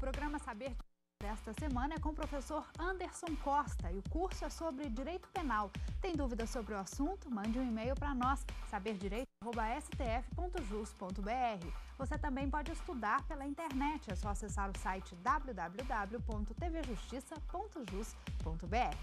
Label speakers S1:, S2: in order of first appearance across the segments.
S1: programa Saber desta semana é com o professor Anderson Costa e o curso é sobre direito penal. Tem dúvidas sobre o assunto? Mande um e-mail para nós, saberdireito.stf.jus.br. Você também pode estudar pela internet, é só acessar o site www.tvjustiça.jus.br.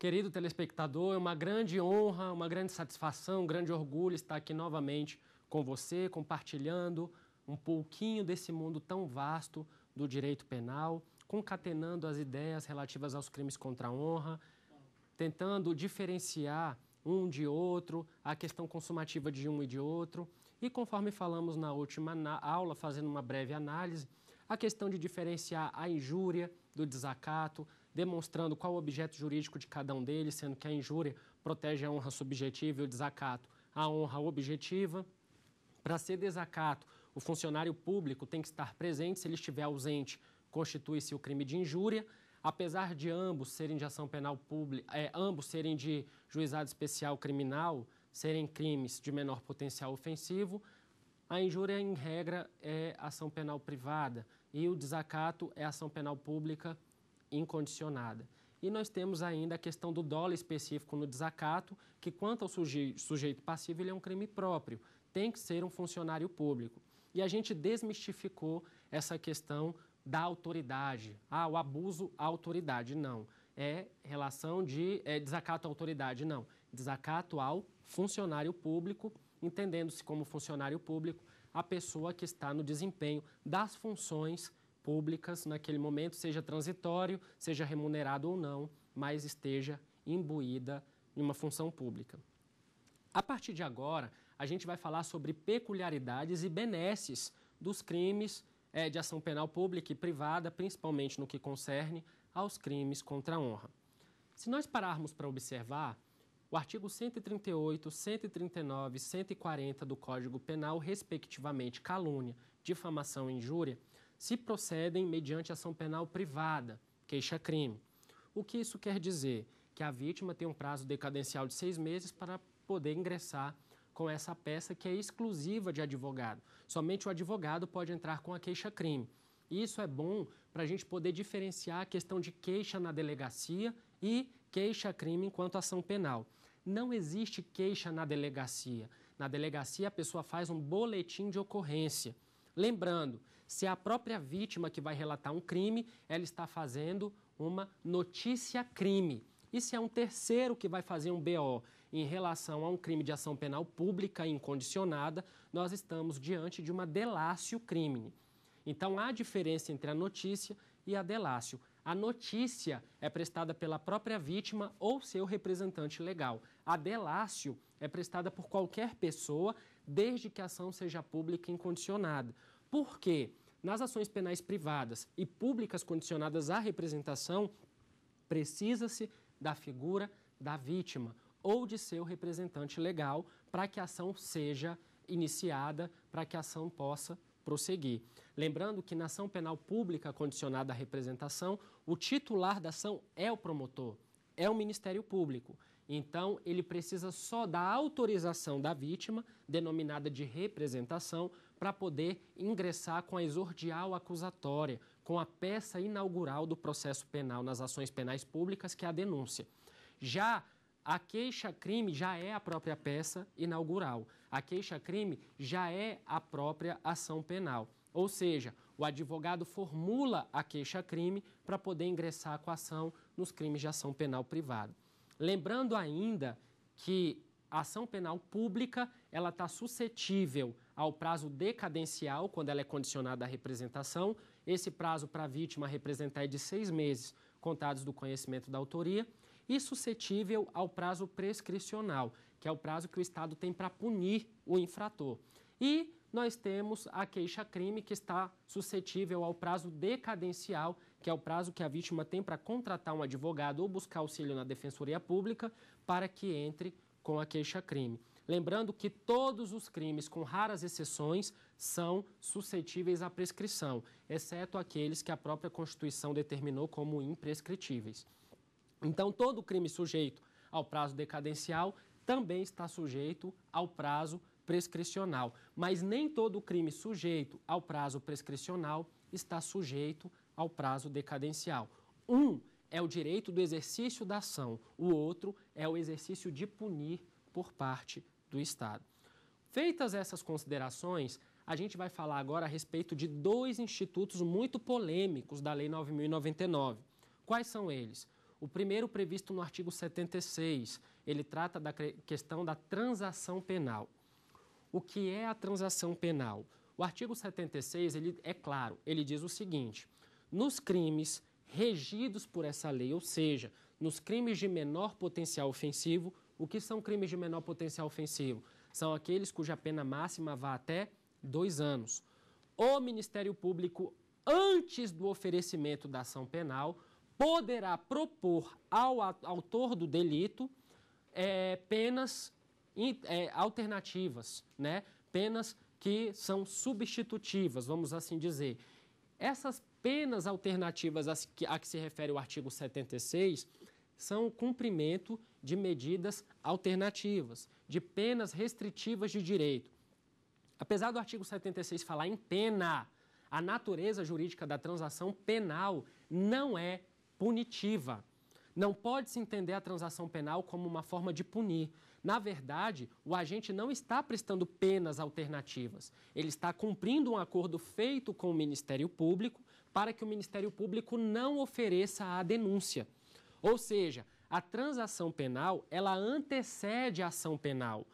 S1: Querido telespectador, é uma grande honra, uma grande satisfação, um grande orgulho estar aqui novamente com você, compartilhando um pouquinho desse mundo tão vasto, do direito penal, concatenando as ideias relativas aos crimes contra a honra, tentando diferenciar um de outro, a questão consumativa de um e de outro. E conforme falamos na última aula, fazendo uma breve análise, a questão de diferenciar a injúria do desacato, demonstrando qual o objeto jurídico de cada um deles, sendo que a injúria protege a honra subjetiva e o desacato a honra objetiva. Para ser desacato, o funcionário público tem que estar presente, se ele estiver ausente, constitui-se o crime de injúria. Apesar de ambos serem de ação penal pública, é, ambos serem de juizado especial criminal, serem crimes de menor potencial ofensivo, a injúria, em regra, é ação penal privada e o desacato é ação penal pública incondicionada. E nós temos ainda a questão do dólar específico no desacato, que, quanto ao suje sujeito passivo, ele é um crime próprio, tem que ser um funcionário público e a gente desmistificou essa questão da autoridade. Ah, o abuso à autoridade. Não. É relação de é, desacato à autoridade. Não. Desacato ao funcionário público, entendendo-se como funcionário público a pessoa que está no desempenho das funções públicas naquele momento, seja transitório, seja remunerado ou não, mas esteja imbuída em uma função pública. A partir de agora, a gente vai falar sobre peculiaridades e benesses dos crimes é, de ação penal pública e privada, principalmente no que concerne aos crimes contra a honra. Se nós pararmos para observar, o artigo 138, 139 e 140 do Código Penal, respectivamente calúnia, difamação e injúria, se procedem mediante ação penal privada, queixa-crime. O que isso quer dizer? Que a vítima tem um prazo decadencial de seis meses para poder ingressar com essa peça que é exclusiva de advogado. Somente o advogado pode entrar com a queixa-crime. Isso é bom para a gente poder diferenciar a questão de queixa na delegacia e queixa-crime enquanto ação penal. Não existe queixa na delegacia. Na delegacia, a pessoa faz um boletim de ocorrência. Lembrando, se é a própria vítima que vai relatar um crime, ela está fazendo uma notícia-crime. E se é um terceiro que vai fazer um BO em relação a um crime de ação penal pública incondicionada, nós estamos diante de uma delácio crime. Então há diferença entre a notícia e a delácio. A notícia é prestada pela própria vítima ou seu representante legal. A delácio é prestada por qualquer pessoa, desde que a ação seja pública e incondicionada. Por quê? Nas ações penais privadas e públicas condicionadas à representação, precisa-se da figura da vítima ou de seu representante legal para que a ação seja iniciada, para que a ação possa prosseguir. Lembrando que na ação penal pública condicionada à representação, o titular da ação é o promotor, é o Ministério Público. Então, ele precisa só da autorização da vítima, denominada de representação, para poder ingressar com a exordial acusatória, com a peça inaugural do processo penal nas ações penais públicas, que é a denúncia. Já a queixa-crime já é a própria peça inaugural. A queixa-crime já é a própria ação penal. Ou seja, o advogado formula a queixa-crime para poder ingressar com a ação nos crimes de ação penal privada. Lembrando ainda que a ação penal pública ela está suscetível ao prazo decadencial, quando ela é condicionada à representação, esse prazo para a vítima representar é de seis meses, contados do conhecimento da autoria, e suscetível ao prazo prescricional, que é o prazo que o Estado tem para punir o infrator. E nós temos a queixa-crime, que está suscetível ao prazo decadencial, que é o prazo que a vítima tem para contratar um advogado ou buscar auxílio na defensoria pública para que entre com a queixa-crime. Lembrando que todos os crimes, com raras exceções, são suscetíveis à prescrição, exceto aqueles que a própria Constituição determinou como imprescritíveis. Então, todo crime sujeito ao prazo decadencial também está sujeito ao prazo prescricional, mas nem todo crime sujeito ao prazo prescricional está sujeito ao prazo decadencial. Um é o direito do exercício da ação, o outro é o exercício de punir por parte do Estado. Feitas essas considerações, a gente vai falar agora a respeito de dois institutos muito polêmicos da Lei 9.099. Quais são eles? O primeiro, previsto no artigo 76, ele trata da questão da transação penal. O que é a transação penal? O artigo 76, ele é claro, ele diz o seguinte: nos crimes regidos por essa lei, ou seja, nos crimes de menor potencial ofensivo, o que são crimes de menor potencial ofensivo? São aqueles cuja pena máxima vá até dois anos. O Ministério Público, antes do oferecimento da ação penal, poderá propor ao autor do delito é, penas é, alternativas, né? penas que são substitutivas, vamos assim dizer. Essas penas alternativas a que se refere o artigo 76 são o cumprimento de medidas alternativas, de penas restritivas de direito. Apesar do artigo 76 falar em pena, a natureza jurídica da transação penal não é punitiva. Não pode se entender a transação penal como uma forma de punir. Na verdade, o agente não está prestando penas alternativas. Ele está cumprindo um acordo feito com o Ministério Público para que o Ministério Público não ofereça a denúncia. Ou seja, a transação penal, ela antecede a ação penal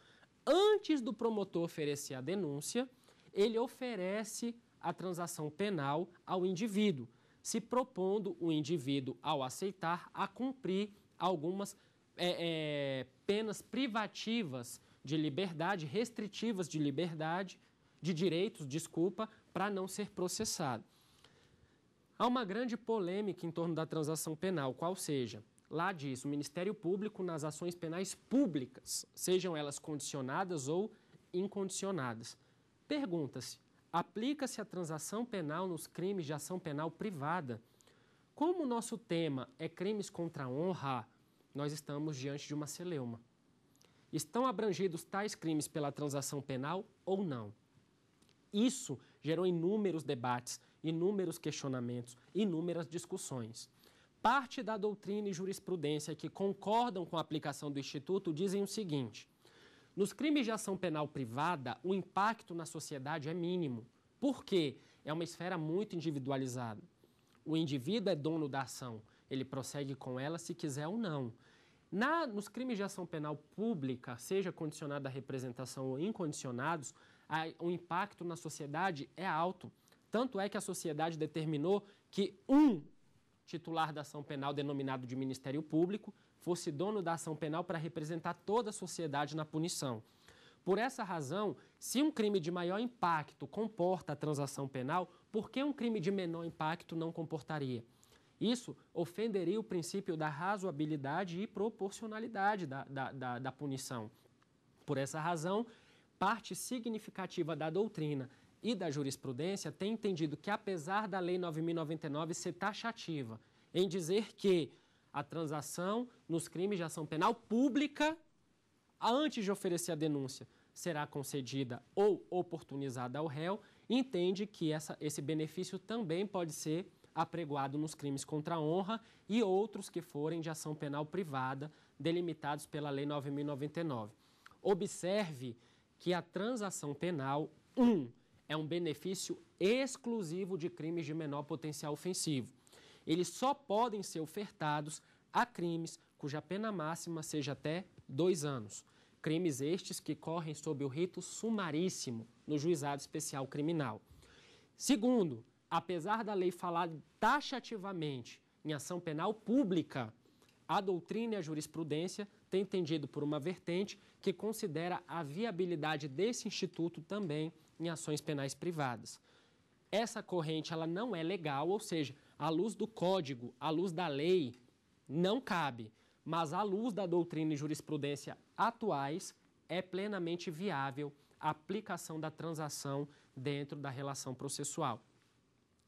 S1: antes do promotor oferecer a denúncia, ele oferece a transação penal ao indivíduo, se propondo o indivíduo, ao aceitar, a cumprir algumas é, é, penas privativas de liberdade, restritivas de liberdade, de direitos, desculpa, para não ser processado. Há uma grande polêmica em torno da transação penal, qual seja, lá diz: o Ministério Público nas ações penais públicas, sejam elas condicionadas ou incondicionadas. Pergunta-se: aplica-se a transação penal nos crimes de ação penal privada? Como o nosso tema é crimes contra a honra, nós estamos diante de uma celeuma. Estão abrangidos tais crimes pela transação penal ou não? Isso gerou inúmeros debates, inúmeros questionamentos, inúmeras discussões. Parte da doutrina e jurisprudência que concordam com a aplicação do Instituto dizem o seguinte: nos crimes de ação penal privada, o impacto na sociedade é mínimo, porque é uma esfera muito individualizada. O indivíduo é dono da ação, ele prossegue com ela se quiser ou não. Na, nos crimes de ação penal pública, seja condicionada à representação ou incondicionados, a, o impacto na sociedade é alto. Tanto é que a sociedade determinou que um titular da ação penal denominado de Ministério Público, fosse dono da ação penal para representar toda a sociedade na punição. Por essa razão, se um crime de maior impacto comporta a transação penal, por que um crime de menor impacto não comportaria? Isso ofenderia o princípio da razoabilidade e proporcionalidade da, da, da, da punição. Por essa razão, parte significativa da doutrina e da jurisprudência tem entendido que, apesar da Lei 9.099 ser taxativa em dizer que a transação nos crimes de ação penal pública, antes de oferecer a denúncia, será concedida ou oportunizada ao réu, entende que essa, esse benefício também pode ser apregoado nos crimes contra a honra e outros que forem de ação penal privada, delimitados pela Lei 9.099. Observe que a transação penal, 1. Um, é um benefício exclusivo de crimes de menor potencial ofensivo. Eles só podem ser ofertados a crimes cuja pena máxima seja até dois anos. Crimes estes que correm sob o rito sumaríssimo no juizado especial criminal. Segundo, apesar da lei falar taxativamente em ação penal pública, a doutrina e a jurisprudência têm tendido por uma vertente que considera a viabilidade desse instituto também em ações penais privadas. Essa corrente ela não é legal, ou seja, à luz do código, à luz da lei, não cabe, mas à luz da doutrina e jurisprudência atuais, é plenamente viável a aplicação da transação dentro da relação processual.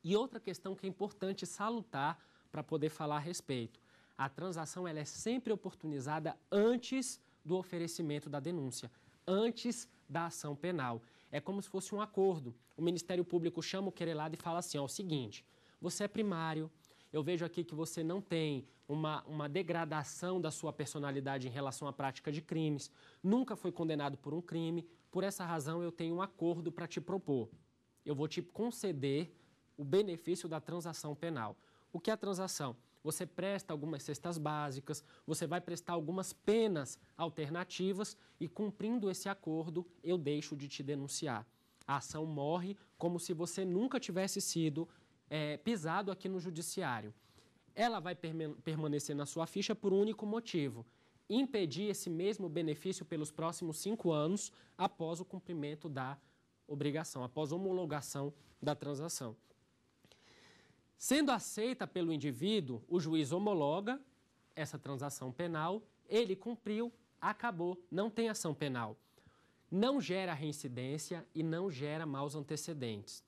S1: E outra questão que é importante salutar para poder falar a respeito. A transação ela é sempre oportunizada antes do oferecimento da denúncia, antes da ação penal. É como se fosse um acordo. O Ministério Público chama o querelado e fala assim: ó, é o seguinte, você é primário, eu vejo aqui que você não tem uma, uma degradação da sua personalidade em relação à prática de crimes, nunca foi condenado por um crime, por essa razão eu tenho um acordo para te propor. Eu vou te conceder o benefício da transação penal. O que é a transação? você presta algumas cestas básicas, você vai prestar algumas penas alternativas e, cumprindo esse acordo, eu deixo de te denunciar. A ação morre como se você nunca tivesse sido é, pisado aqui no judiciário. Ela vai permanecer na sua ficha por um único motivo: impedir esse mesmo benefício pelos próximos cinco anos após o cumprimento da obrigação, após homologação da transação. Sendo aceita pelo indivíduo, o juiz homologa essa transação penal, ele cumpriu, acabou, não tem ação penal. Não gera reincidência e não gera maus antecedentes.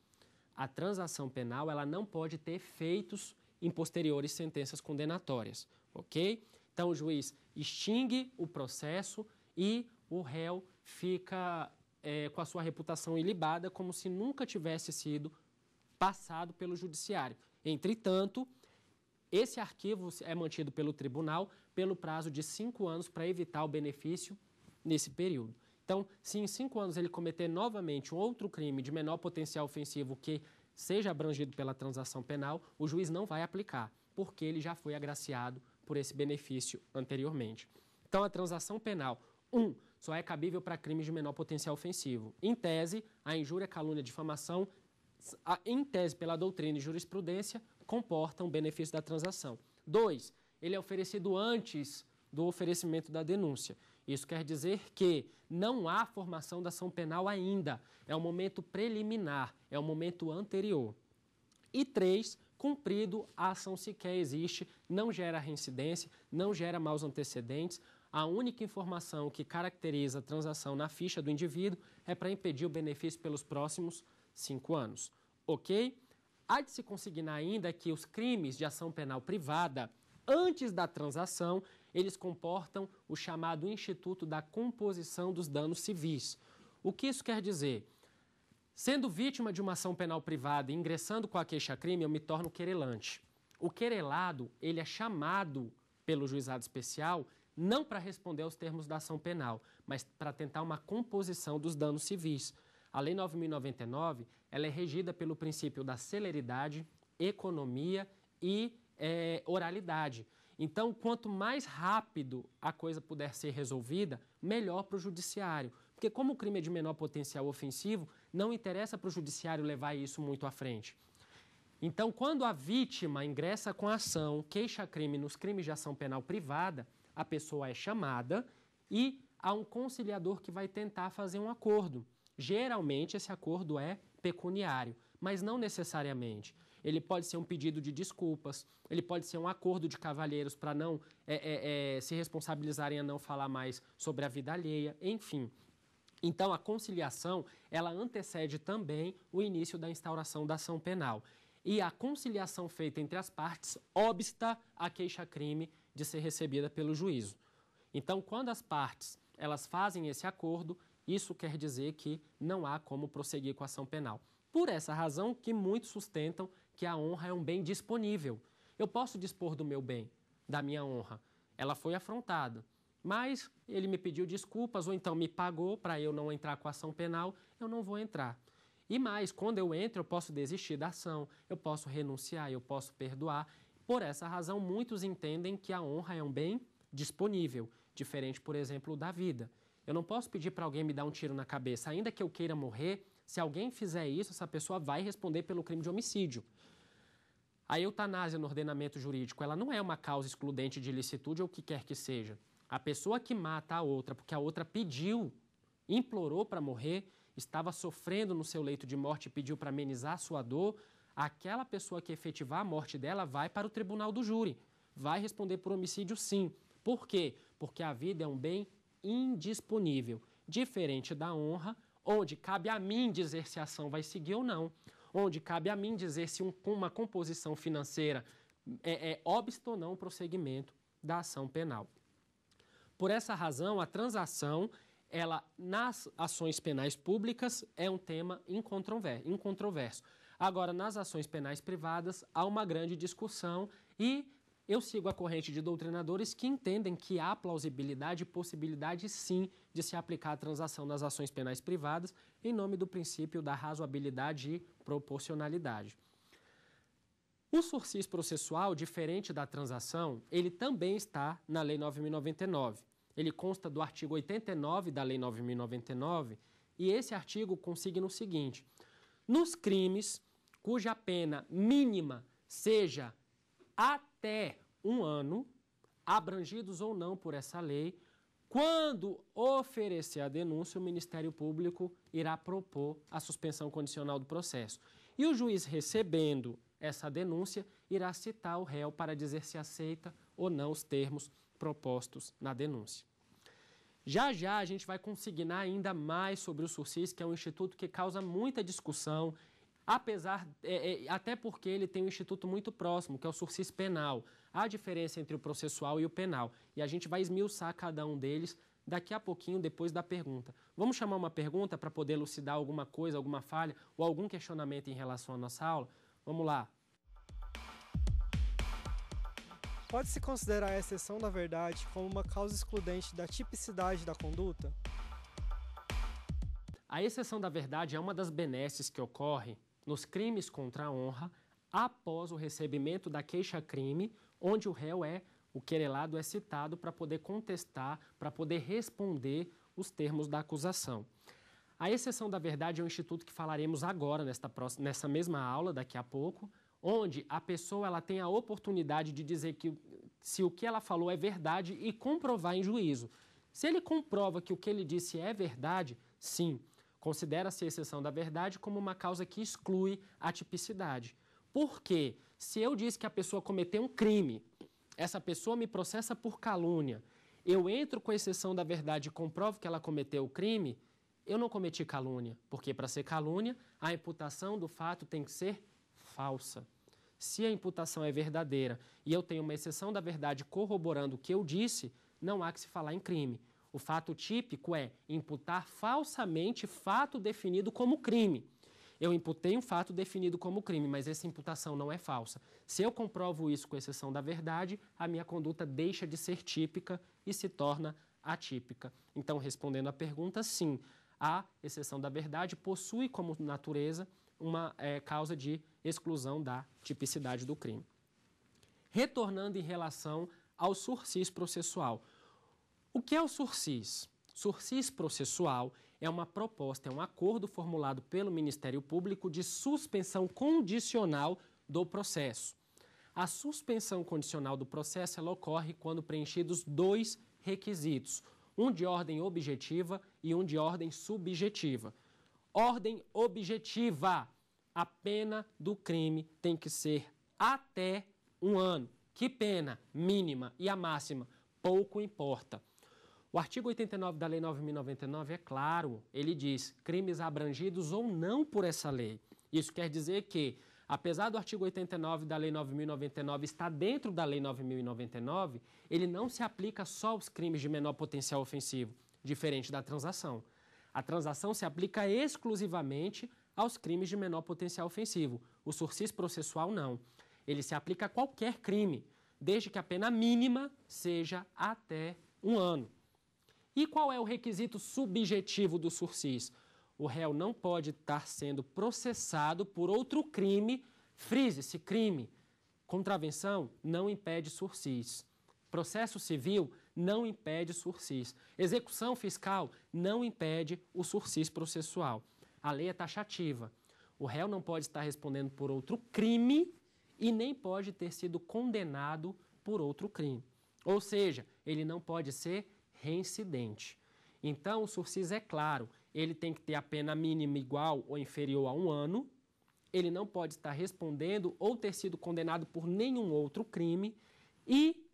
S1: A transação penal ela não pode ter efeitos em posteriores sentenças condenatórias, ok? Então o juiz extingue o processo e o réu fica é, com a sua reputação ilibada, como se nunca tivesse sido passado pelo judiciário. Entretanto, esse arquivo é mantido pelo tribunal pelo prazo de cinco anos para evitar o benefício nesse período. Então, se em cinco anos ele cometer novamente um outro crime de menor potencial ofensivo que seja abrangido pela transação penal, o juiz não vai aplicar, porque ele já foi agraciado por esse benefício anteriormente. Então, a transação penal, Um, só é cabível para crimes de menor potencial ofensivo. Em tese, a injúria, calúnia, difamação em tese pela doutrina e jurisprudência, comportam benefício da transação. Dois, ele é oferecido antes do oferecimento da denúncia. Isso quer dizer que não há formação da ação penal ainda. É um momento preliminar, é um momento anterior. E três, cumprido, a ação sequer existe, não gera reincidência, não gera maus antecedentes. A única informação que caracteriza a transação na ficha do indivíduo é para impedir o benefício pelos próximos cinco anos. Ok? Há de se consignar ainda que os crimes de ação penal privada, antes da transação, eles comportam o chamado Instituto da Composição dos Danos Civis. O que isso quer dizer? Sendo vítima de uma ação penal privada e ingressando com a queixa-crime, eu me torno querelante. O querelado, ele é chamado pelo juizado especial não para responder aos termos da ação penal, mas para tentar uma composição dos danos civis. A Lei 9.099 ela é regida pelo princípio da celeridade, economia e é, oralidade. Então, quanto mais rápido a coisa puder ser resolvida, melhor para o judiciário. Porque, como o crime é de menor potencial ofensivo, não interessa para o judiciário levar isso muito à frente. Então, quando a vítima ingressa com a ação, queixa crime nos crimes de ação penal privada, a pessoa é chamada e há um conciliador que vai tentar fazer um acordo. Geralmente esse acordo é pecuniário, mas não necessariamente. Ele pode ser um pedido de desculpas, ele pode ser um acordo de cavalheiros para não é, é, é, se responsabilizarem a não falar mais sobre a vida alheia, enfim. Então, a conciliação ela antecede também o início da instauração da ação penal. E a conciliação feita entre as partes obsta a queixa-crime de ser recebida pelo juízo. Então, quando as partes elas fazem esse acordo, isso quer dizer que não há como prosseguir com a ação penal. Por essa razão que muitos sustentam que a honra é um bem disponível. Eu posso dispor do meu bem, da minha honra. Ela foi afrontada, mas ele me pediu desculpas ou então me pagou para eu não entrar com a ação penal, eu não vou entrar. E mais, quando eu entro, eu posso desistir da ação, eu posso renunciar, eu posso perdoar. Por essa razão, muitos entendem que a honra é um bem disponível, diferente, por exemplo, da vida. Eu não posso pedir para alguém me dar um tiro na cabeça, ainda que eu queira morrer. Se alguém fizer isso, essa pessoa vai responder pelo crime de homicídio. A eutanásia no ordenamento jurídico, ela não é uma causa excludente de ilicitude ou o que quer que seja. A pessoa que mata a outra porque a outra pediu, implorou para morrer, estava sofrendo no seu leito de morte e pediu para amenizar sua dor, aquela pessoa que efetivar a morte dela vai para o tribunal do júri. Vai responder por homicídio sim. Por quê? Porque a vida é um bem indisponível, diferente da honra, onde cabe a mim dizer se a ação vai seguir ou não, onde cabe a mim dizer se um, uma composição financeira é, é óbito ou não o prosseguimento da ação penal. Por essa razão, a transação, ela nas ações penais públicas é um tema incontroverso. Agora, nas ações penais privadas, há uma grande discussão e eu sigo a corrente de doutrinadores que entendem que há plausibilidade e possibilidade, sim, de se aplicar a transação nas ações penais privadas em nome do princípio da razoabilidade e proporcionalidade. O sursis processual, diferente da transação, ele também está na Lei 9.099. Ele consta do artigo 89 da Lei 9.099 e esse artigo consigna o seguinte: nos crimes cuja pena mínima seja a até um ano, abrangidos ou não por essa lei, quando oferecer a denúncia, o Ministério Público irá propor a suspensão condicional do processo. E o juiz recebendo essa denúncia irá citar o réu para dizer se aceita ou não os termos propostos na denúncia. Já já a gente vai consignar ainda mais sobre o SURSIS, que é um instituto que causa muita discussão Apesar, é, é, até porque ele tem um instituto muito próximo, que é o sursis penal. Há diferença entre o processual e o penal. E a gente vai esmiuçar cada um deles daqui a pouquinho, depois da pergunta. Vamos chamar uma pergunta para poder elucidar alguma coisa, alguma falha ou algum questionamento em relação à nossa aula? Vamos lá. Pode-se considerar a exceção da verdade como uma causa excludente da tipicidade da conduta? A exceção da verdade é uma das benesses que ocorre nos crimes contra a honra após o recebimento da queixa-crime, onde o réu é o querelado é citado para poder contestar, para poder responder os termos da acusação. A exceção da verdade é um instituto que falaremos agora nesta próxima, nessa mesma aula daqui a pouco, onde a pessoa ela tem a oportunidade de dizer que se o que ela falou é verdade e comprovar em juízo. Se ele comprova que o que ele disse é verdade, sim, Considera-se a exceção da verdade como uma causa que exclui a tipicidade. Porque se eu disse que a pessoa cometeu um crime, essa pessoa me processa por calúnia, eu entro com a exceção da verdade e comprovo que ela cometeu o crime, eu não cometi calúnia, porque para ser calúnia, a imputação do fato tem que ser falsa. Se a imputação é verdadeira e eu tenho uma exceção da verdade corroborando o que eu disse, não há que se falar em crime. O fato típico é imputar falsamente fato definido como crime. Eu imputei um fato definido como crime, mas essa imputação não é falsa. Se eu comprovo isso com exceção da verdade, a minha conduta deixa de ser típica e se torna atípica. Então, respondendo à pergunta, sim, a exceção da verdade possui como natureza uma é, causa de exclusão da tipicidade do crime. Retornando em relação ao sursis processual, o que é o sursis? Sursis processual é uma proposta, é um acordo formulado pelo Ministério Público de suspensão condicional do processo. A suspensão condicional do processo ela ocorre quando preenchidos dois requisitos, um de ordem objetiva e um de ordem subjetiva. Ordem objetiva: a pena do crime tem que ser até um ano. Que pena? Mínima e a máxima? Pouco importa. O artigo 89 da Lei 9.099 é claro, ele diz crimes abrangidos ou não por essa lei. Isso quer dizer que, apesar do artigo 89 da Lei 9.099 estar dentro da Lei 9.099, ele não se aplica só aos crimes de menor potencial ofensivo, diferente da transação. A transação se aplica exclusivamente aos crimes de menor potencial ofensivo. O sursis processual não. Ele se aplica a qualquer crime, desde que a pena mínima seja até um ano. E qual é o requisito subjetivo do sursis? O réu não pode estar sendo processado por outro crime. Frise-se, crime. Contravenção não impede sursis. Processo civil não impede sursis. Execução fiscal não impede o sursis processual. A lei é taxativa. O réu não pode estar respondendo por outro crime e nem pode ter sido condenado por outro crime. Ou seja, ele não pode ser reincidente. Então, o sursis é claro, ele tem que ter a pena mínima igual ou inferior a um ano, ele não pode estar respondendo ou ter sido condenado por nenhum outro crime e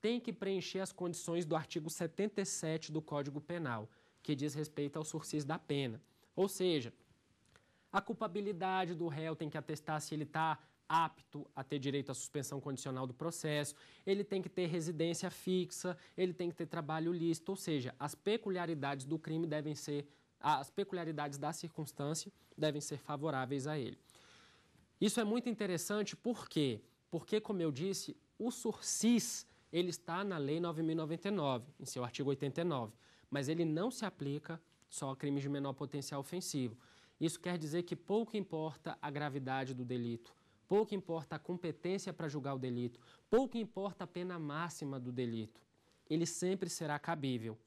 S1: tem que preencher as condições do artigo 77 do Código Penal, que diz respeito ao sursis da pena. Ou seja, a culpabilidade do réu tem que atestar se ele está apto a ter direito à suspensão condicional do processo, ele tem que ter residência fixa, ele tem que ter trabalho lícito, ou seja, as peculiaridades do crime devem ser, as peculiaridades da circunstância devem ser favoráveis a ele. Isso é muito interessante porque, porque como eu disse, o sursis ele está na lei 9099, em seu artigo 89, mas ele não se aplica só a crimes de menor potencial ofensivo. Isso quer dizer que pouco importa a gravidade do delito pouco importa a competência para julgar o delito, pouco importa a pena máxima do delito. Ele sempre será cabível.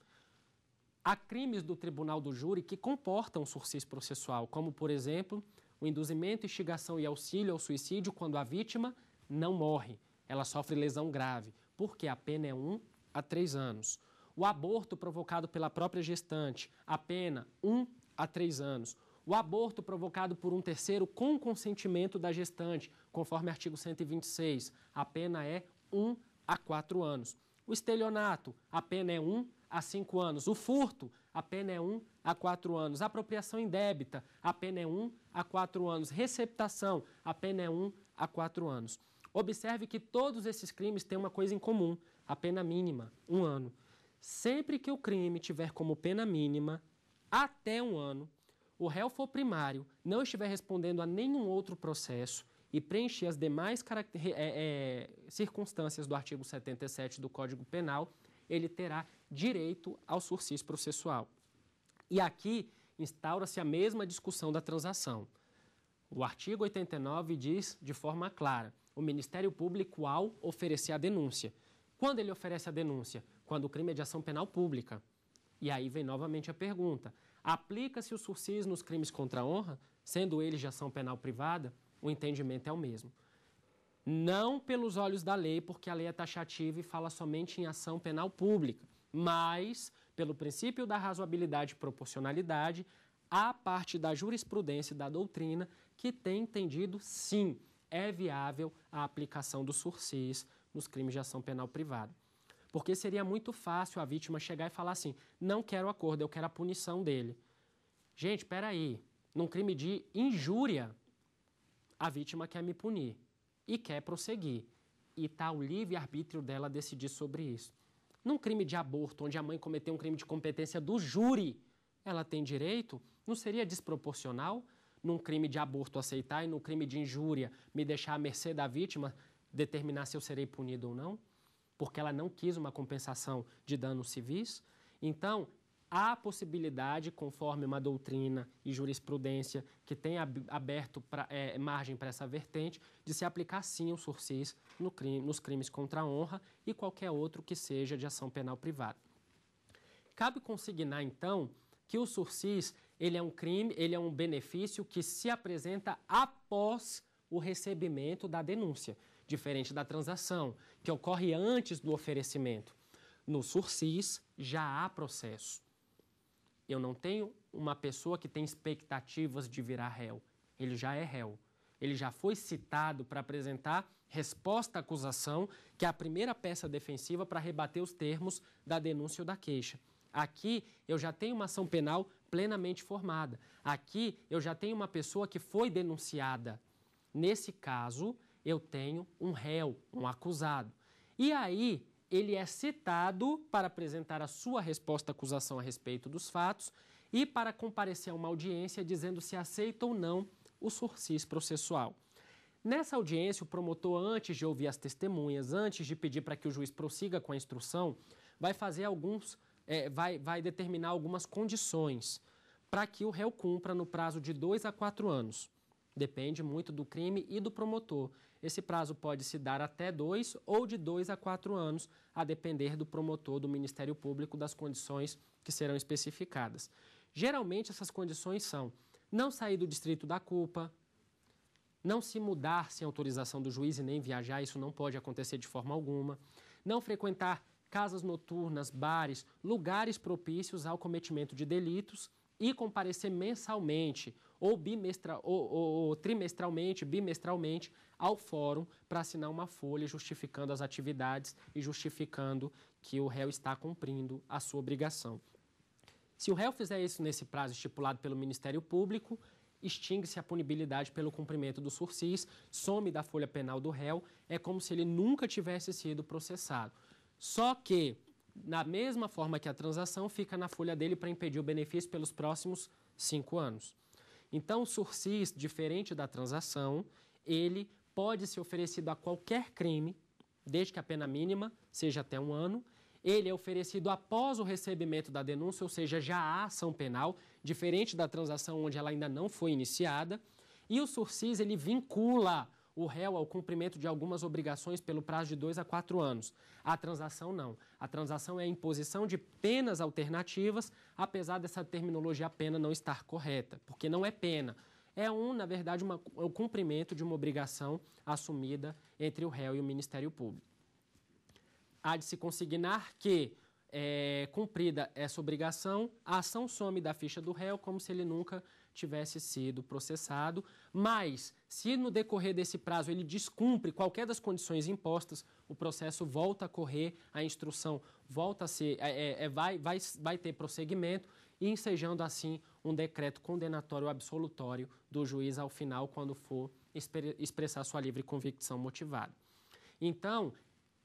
S1: Há crimes do tribunal do júri que comportam sursis processual, como, por exemplo, o induzimento, instigação e auxílio ao suicídio quando a vítima não morre, ela sofre lesão grave, porque a pena é 1 um a 3 anos. O aborto provocado pela própria gestante, a pena 1 um a 3 anos o aborto provocado por um terceiro com consentimento da gestante, conforme artigo 126. A pena é 1 a 4 anos. O estelionato, a pena é 1 a 5 anos. O furto, a pena é 1 a 4 anos. A apropriação indébita, a pena é 1 a 4 anos. Receptação, a pena é 1 a 4 anos. Observe que todos esses crimes têm uma coisa em comum, a pena mínima, um ano. Sempre que o crime tiver como pena mínima até um ano, o réu for primário, não estiver respondendo a nenhum outro processo e preencher as demais é, é, circunstâncias do artigo 77 do Código Penal, ele terá direito ao sursis processual. E aqui instaura-se a mesma discussão da transação. O artigo 89 diz de forma clara: o Ministério Público, ao oferecer a denúncia. Quando ele oferece a denúncia? Quando o crime é de ação penal pública. E aí vem novamente a pergunta: Aplica-se o sursis nos crimes contra a honra, sendo eles de ação penal privada, o entendimento é o mesmo. Não pelos olhos da lei, porque a lei é taxativa e fala somente em ação penal pública, mas pelo princípio da razoabilidade e proporcionalidade, a parte da jurisprudência e da doutrina que tem entendido, sim, é viável a aplicação do sursis nos crimes de ação penal privada. Porque seria muito fácil a vítima chegar e falar assim: não quero o acordo, eu quero a punição dele. Gente, peraí. Num crime de injúria, a vítima quer me punir e quer prosseguir. E está o livre-arbítrio dela decidir sobre isso. Num crime de aborto, onde a mãe cometeu um crime de competência do júri, ela tem direito? Não seria desproporcional? Num crime de aborto aceitar e num crime de injúria me deixar à mercê da vítima determinar se eu serei punido ou não? porque ela não quis uma compensação de danos civis. Então, há a possibilidade, conforme uma doutrina e jurisprudência que tem aberto pra, é, margem para essa vertente, de se aplicar sim o sursis no crime, nos crimes contra a honra e qualquer outro que seja de ação penal privada. Cabe consignar, então, que o sursis ele é um crime, ele é um benefício que se apresenta após o recebimento da denúncia diferente da transação, que ocorre antes do oferecimento. No sursis já há processo. Eu não tenho uma pessoa que tem expectativas de virar réu. Ele já é réu. Ele já foi citado para apresentar resposta à acusação, que é a primeira peça defensiva para rebater os termos da denúncia ou da queixa. Aqui eu já tenho uma ação penal plenamente formada. Aqui eu já tenho uma pessoa que foi denunciada. Nesse caso, eu tenho um réu, um acusado. E aí ele é citado para apresentar a sua resposta à acusação a respeito dos fatos e para comparecer a uma audiência dizendo se aceita ou não o sursis processual. Nessa audiência, o promotor, antes de ouvir as testemunhas, antes de pedir para que o juiz prossiga com a instrução, vai fazer alguns, é, vai, vai determinar algumas condições para que o réu cumpra no prazo de dois a quatro anos. Depende muito do crime e do promotor. Esse prazo pode se dar até dois ou de dois a quatro anos, a depender do promotor do Ministério Público das condições que serão especificadas. Geralmente, essas condições são não sair do distrito da culpa, não se mudar sem autorização do juiz e nem viajar, isso não pode acontecer de forma alguma, não frequentar casas noturnas, bares, lugares propícios ao cometimento de delitos e comparecer mensalmente ou, bimestral, ou, ou, ou trimestralmente, bimestralmente, ao fórum para assinar uma folha justificando as atividades e justificando que o réu está cumprindo a sua obrigação. Se o réu fizer isso nesse prazo estipulado pelo Ministério Público, extingue-se a punibilidade pelo cumprimento do sursis, some da folha penal do réu, é como se ele nunca tivesse sido processado. Só que, na mesma forma que a transação, fica na folha dele para impedir o benefício pelos próximos cinco anos. Então, o sursis, diferente da transação, ele pode ser oferecido a qualquer crime, desde que a pena mínima seja até um ano. Ele é oferecido após o recebimento da denúncia, ou seja, já há ação penal, diferente da transação onde ela ainda não foi iniciada. E o sursis, ele vincula o réu ao cumprimento de algumas obrigações pelo prazo de dois a quatro anos. A transação não. A transação é a imposição de penas alternativas, apesar dessa terminologia pena não estar correta, porque não é pena. É um, na verdade, uma, o cumprimento de uma obrigação assumida entre o réu e o Ministério Público. Há de se consignar que é, cumprida essa obrigação, a ação some da ficha do réu como se ele nunca tivesse sido processado, mas se no decorrer desse prazo ele descumpre qualquer das condições impostas, o processo volta a correr, a instrução volta a ser, é, é, é vai, vai, vai ter prosseguimento, ensejando assim um decreto condenatório absolutório do juiz ao final, quando for expressar sua livre convicção motivada. Então,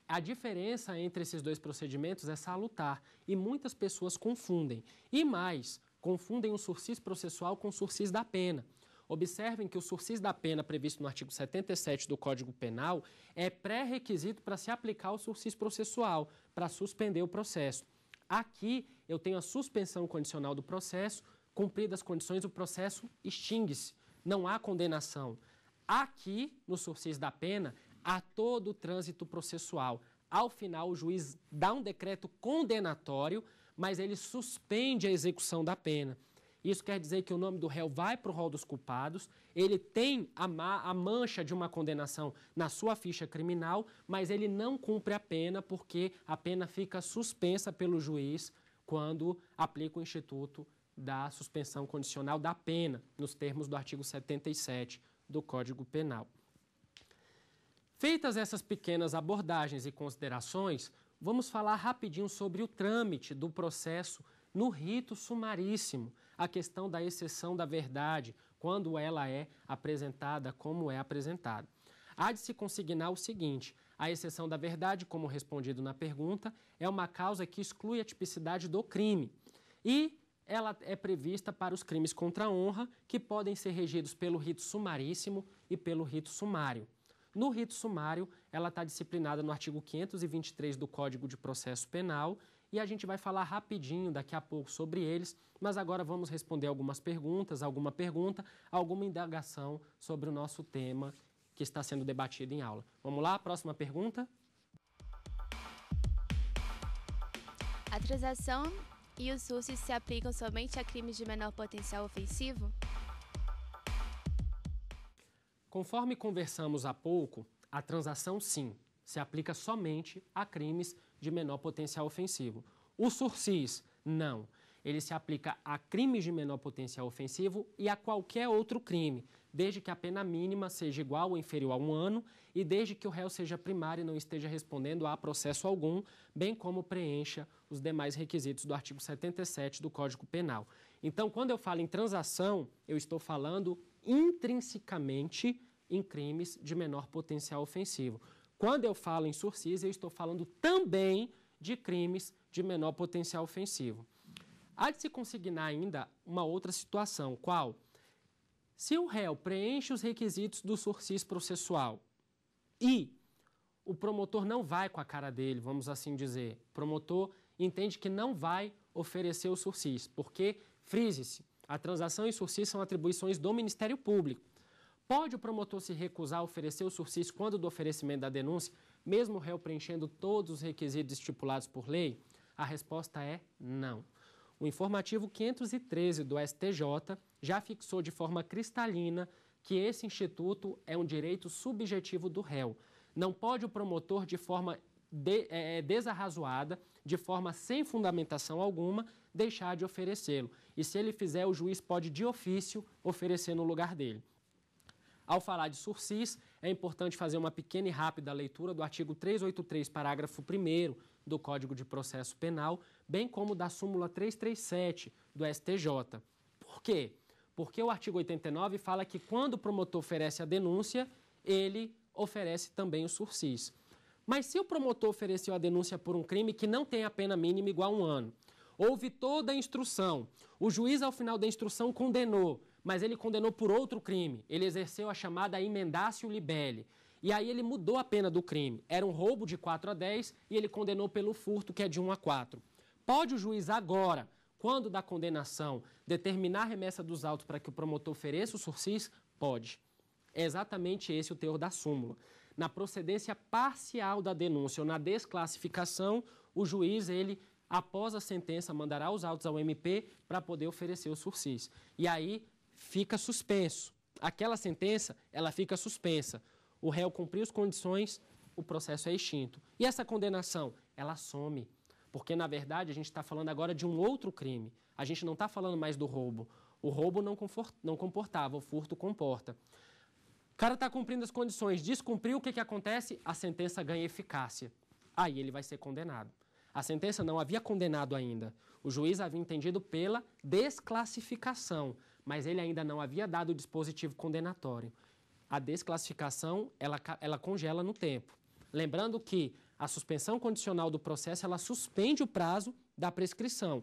S1: a diferença entre esses dois procedimentos é salutar e muitas pessoas confundem. E mais, confundem o sursis processual com o sursis da pena. Observem que o sursis da pena previsto no artigo 77 do Código Penal é pré-requisito para se aplicar o sursis processual, para suspender o processo. Aqui eu tenho a suspensão condicional do processo, cumpridas as condições, o processo extingue-se, não há condenação. Aqui, no sursis da pena, há todo o trânsito processual. Ao final, o juiz dá um decreto condenatório, mas ele suspende a execução da pena. Isso quer dizer que o nome do réu vai para o rol dos culpados, ele tem a, ma a mancha de uma condenação na sua ficha criminal, mas ele não cumpre a pena porque a pena fica suspensa pelo juiz quando aplica o instituto da suspensão condicional da pena, nos termos do artigo 77 do Código Penal. Feitas essas pequenas abordagens e considerações, vamos falar rapidinho sobre o trâmite do processo no rito sumaríssimo, a questão da exceção da verdade, quando ela é apresentada como é apresentada. Há de se consignar o seguinte: a exceção da verdade, como respondido na pergunta, é uma causa que exclui a tipicidade do crime. E ela é prevista para os crimes contra a honra, que podem ser regidos pelo rito sumaríssimo e pelo rito sumário. No rito sumário, ela está disciplinada no artigo 523 do Código de Processo Penal e a gente vai falar rapidinho daqui a pouco sobre eles, mas agora vamos responder algumas perguntas, alguma pergunta, alguma indagação sobre o nosso tema que está sendo debatido em aula. Vamos lá, próxima pergunta. A transação e os SUS se aplicam somente a crimes de menor potencial ofensivo? Conforme conversamos há pouco, a transação sim se aplica somente a crimes de menor potencial ofensivo. O sursis, não. Ele se aplica a crimes de menor potencial ofensivo e a qualquer outro crime, desde que a pena mínima seja igual ou inferior a um ano e desde que o réu seja primário e não esteja respondendo a processo algum, bem como preencha os demais requisitos do artigo 77 do Código Penal. Então, quando eu falo em transação, eu estou falando intrinsecamente em crimes de menor potencial ofensivo. Quando eu falo em sursis, eu estou falando também de crimes de menor potencial ofensivo. Há de se consignar ainda uma outra situação, qual? Se o réu preenche os requisitos do sursis processual e o promotor não vai com a cara dele, vamos assim dizer, o promotor entende que não vai oferecer o sursis, porque, frise-se, a transação e o sursis são atribuições do Ministério Público. Pode o promotor se recusar a oferecer o sursis quando do oferecimento da denúncia, mesmo o réu preenchendo todos os requisitos estipulados por lei? A resposta é não. O informativo 513 do STJ já fixou de forma cristalina que esse instituto é um direito subjetivo do réu. Não pode o promotor, de forma de, é, é, desarrazoada, de forma sem fundamentação alguma, deixar de oferecê-lo. E se ele fizer, o juiz pode, de ofício, oferecer no lugar dele. Ao falar de sursis, é importante fazer uma pequena e rápida leitura do artigo 383, parágrafo 1 do Código de Processo Penal, bem como da súmula 337 do STJ. Por quê? Porque o artigo 89 fala que quando o promotor oferece a denúncia, ele oferece também o sursis. Mas se o promotor ofereceu a denúncia por um crime que não tem a pena mínima igual a um ano, houve toda a instrução, o juiz, ao final da instrução, condenou mas ele condenou por outro crime. Ele exerceu a chamada emendácio libelli. E aí ele mudou a pena do crime. Era um roubo de 4 a 10 e ele condenou pelo furto, que é de 1 a 4. Pode o juiz agora, quando da condenação, determinar a remessa dos autos para que o promotor ofereça o sursis? Pode. É exatamente esse o teor da súmula. Na procedência parcial da denúncia ou na desclassificação, o juiz, ele, após a sentença, mandará os autos ao MP para poder oferecer o sursis. E aí fica suspenso. Aquela sentença, ela fica suspensa. O réu cumpriu as condições, o processo é extinto. E essa condenação, ela some. Porque, na verdade, a gente está falando agora de um outro crime. A gente não está falando mais do roubo. O roubo não, não comportava, o furto comporta. O cara está cumprindo as condições, descumpriu, o que, que acontece? A sentença ganha eficácia. Aí ele vai ser condenado. A sentença não havia condenado ainda. O juiz havia entendido pela desclassificação mas ele ainda não havia dado o dispositivo condenatório. A desclassificação, ela, ela congela no tempo. Lembrando que a suspensão condicional do processo, ela suspende o prazo da prescrição.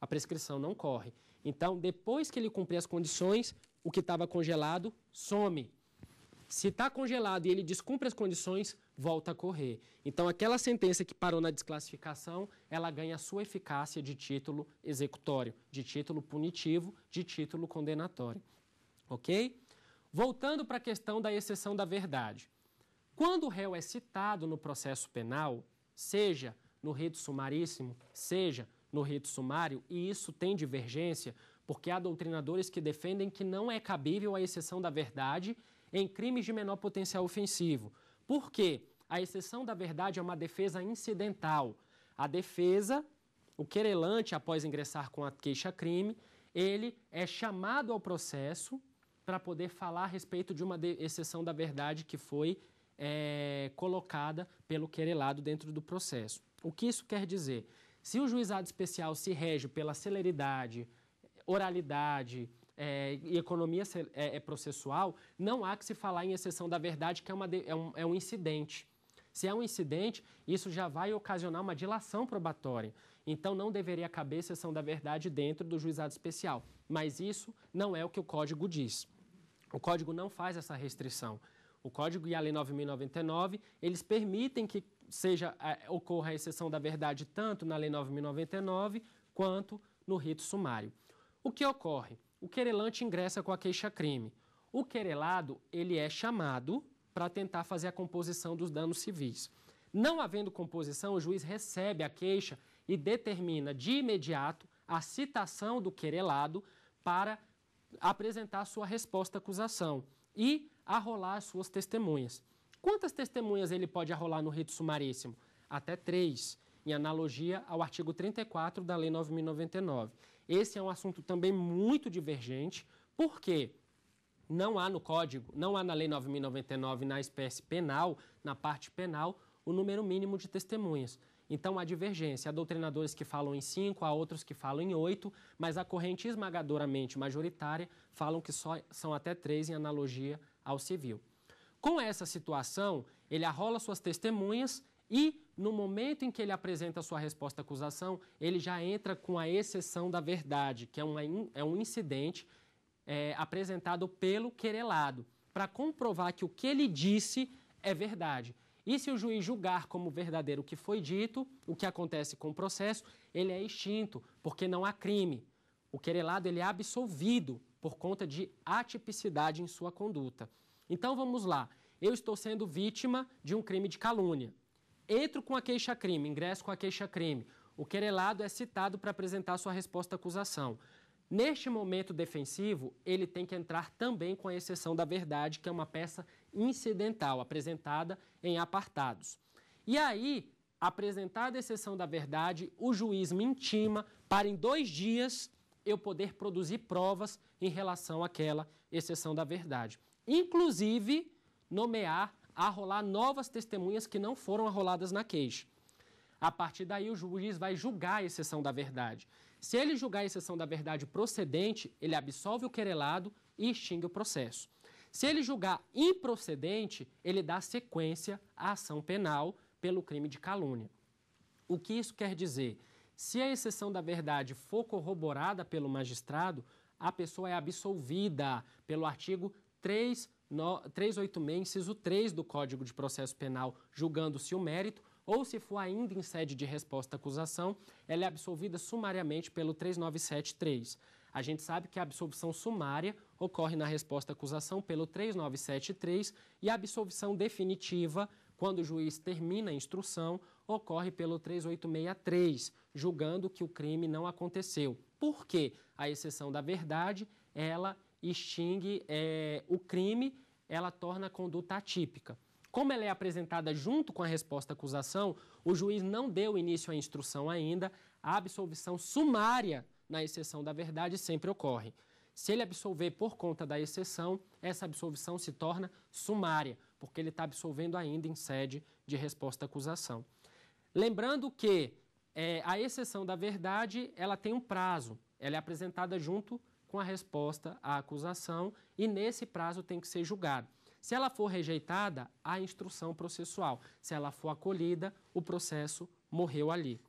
S1: A prescrição não corre. Então, depois que ele cumprir as condições, o que estava congelado some se está congelado e ele descumpre as condições, volta a correr. Então, aquela sentença que parou na desclassificação, ela ganha a sua eficácia de título executório, de título punitivo, de título condenatório. Ok? Voltando para a questão da exceção da verdade. Quando o réu é citado no processo penal, seja no rito sumaríssimo, seja no rito sumário, e isso tem divergência, porque há doutrinadores que defendem que não é cabível a exceção da verdade em crimes de menor potencial ofensivo. Por quê? A exceção da verdade é uma defesa incidental. A defesa, o querelante, após ingressar com a queixa-crime, ele é chamado ao processo para poder falar a respeito de uma de exceção da verdade que foi é, colocada pelo querelado dentro do processo. O que isso quer dizer? Se o juizado especial se rege pela celeridade, oralidade, é, e economia é, é, processual, não há que se falar em exceção da verdade, que é, uma, é, um, é um incidente. Se é um incidente, isso já vai ocasionar uma dilação probatória. Então, não deveria caber exceção da verdade dentro do juizado especial. Mas isso não é o que o código diz. O código não faz essa restrição. O código e a lei 9099, eles permitem que seja é, ocorra a exceção da verdade tanto na lei 9099 quanto no rito sumário. O que ocorre? o querelante ingressa com a queixa-crime. O querelado, ele é chamado para tentar fazer a composição dos danos civis. Não havendo composição, o juiz recebe a queixa e determina de imediato a citação do querelado para apresentar sua resposta à acusação e arrolar suas testemunhas. Quantas testemunhas ele pode arrolar no rito sumaríssimo? Até três em analogia ao artigo 34 da Lei 9.099. Esse é um assunto também muito divergente, porque não há no Código, não há na Lei 9.099, na espécie penal, na parte penal, o número mínimo de testemunhas. Então há divergência. Há doutrinadores que falam em cinco, há outros que falam em oito, mas a corrente esmagadoramente majoritária falam que só são até três em analogia ao civil. Com essa situação, ele arrola suas testemunhas e no momento em que ele apresenta a sua resposta à acusação, ele já entra com a exceção da verdade, que é, uma, é um incidente é, apresentado pelo querelado, para comprovar que o que ele disse é verdade. E se o juiz julgar como verdadeiro o que foi dito, o que acontece com o processo, ele é extinto, porque não há crime. O querelado ele é absolvido por conta de atipicidade em sua conduta. Então vamos lá. Eu estou sendo vítima de um crime de calúnia. Entro com a queixa-crime, ingresso com a queixa-crime. O querelado é citado para apresentar sua resposta à acusação. Neste momento defensivo, ele tem que entrar também com a exceção da verdade, que é uma peça incidental, apresentada em apartados. E aí, apresentada a exceção da verdade, o juiz me intima para, em dois dias, eu poder produzir provas em relação àquela exceção da verdade. Inclusive, nomear arrolar novas testemunhas que não foram arroladas na queixa. A partir daí, o juiz vai julgar a exceção da verdade. Se ele julgar a exceção da verdade procedente, ele absolve o querelado e extingue o processo. Se ele julgar improcedente, ele dá sequência à ação penal pelo crime de calúnia. O que isso quer dizer? Se a exceção da verdade for corroborada pelo magistrado, a pessoa é absolvida pelo artigo 3 no, 386, inciso 3 do Código de Processo Penal, julgando-se o mérito, ou se for ainda em sede de resposta à acusação, ela é absolvida sumariamente pelo 3973. A gente sabe que a absolvição sumária ocorre na resposta à acusação pelo 3973 e a absolvição definitiva, quando o juiz termina a instrução, ocorre pelo 3863, julgando que o crime não aconteceu. Por quê? A exceção da verdade, ela extingue é, o crime, ela torna a conduta atípica. Como ela é apresentada junto com a resposta à acusação, o juiz não deu início à instrução ainda, a absolvição sumária, na exceção da verdade, sempre ocorre. Se ele absolver por conta da exceção, essa absolvição se torna sumária, porque ele está absolvendo ainda em sede de resposta à acusação. Lembrando que é, a exceção da verdade ela tem um prazo, ela é apresentada junto com a resposta à acusação e nesse prazo tem que ser julgado. Se ela for rejeitada, há instrução processual. Se ela for acolhida, o processo morreu ali.